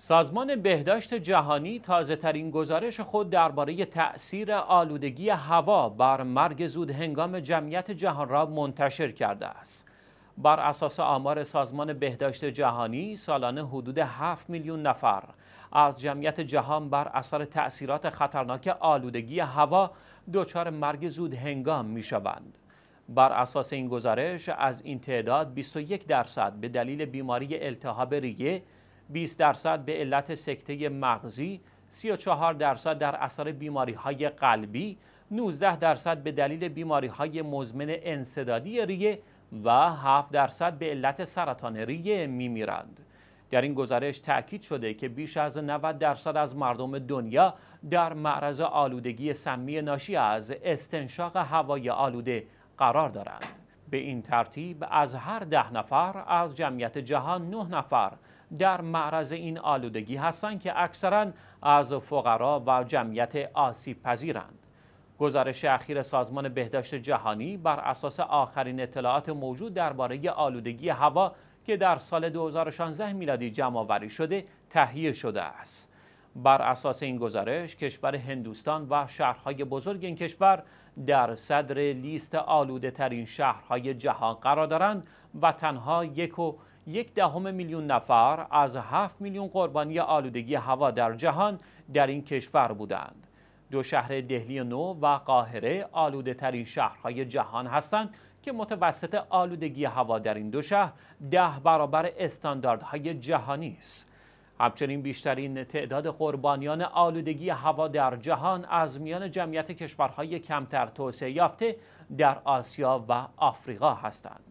سازمان بهداشت جهانی تازه ترین گزارش خود درباره تأثیر آلودگی هوا بر مرگ زود هنگام جمعیت جهان را منتشر کرده است. بر اساس آمار سازمان بهداشت جهانی سالانه حدود 7 میلیون نفر از جمعیت جهان بر اثر تأثیرات خطرناک آلودگی هوا دچار مرگ زود هنگام می شوند. بر اساس این گزارش از این تعداد 21 درصد به دلیل بیماری التهاب ریه 20 درصد به علت سکته مغزی 34 درصد در اثر بیماری های قلبی 19 درصد به دلیل بیماری های مزمن انصدادی ریه و 7 درصد به علت سرطان ریه میرند. در این گزارش تأکید شده که بیش از 90 درصد از مردم دنیا در معرض آلودگی سمی ناشی از استنشاق هوای آلوده قرار دارند. به این ترتیب از هر ده نفر از جمعیت جهان نه نفر در معرض این آلودگی هستند که اکثرا از فقرا و جمعیت آسیب پذیرند. گزارش اخیر سازمان بهداشت جهانی بر اساس آخرین اطلاعات موجود درباره آلودگی هوا که در سال 2016 میلادی جمع‌آوری شده تهیه شده است. بر اساس این گزارش کشور هندوستان و شهرهای بزرگ این کشور در صدر لیست آلوده ترین شهرهای جهان قرار دارند و تنها یک و یک دهم میلیون نفر از هفت میلیون قربانی آلودگی هوا در جهان در این کشور بودند. دو شهر دهلی نو و قاهره آلوده ترین شهرهای جهان هستند که متوسط آلودگی هوا در این دو شهر ده برابر استانداردهای جهانی است. همچنین بیشترین تعداد قربانیان آلودگی هوا در جهان از میان جمعیت کشورهای کمتر توسعه یافته در آسیا و آفریقا هستند.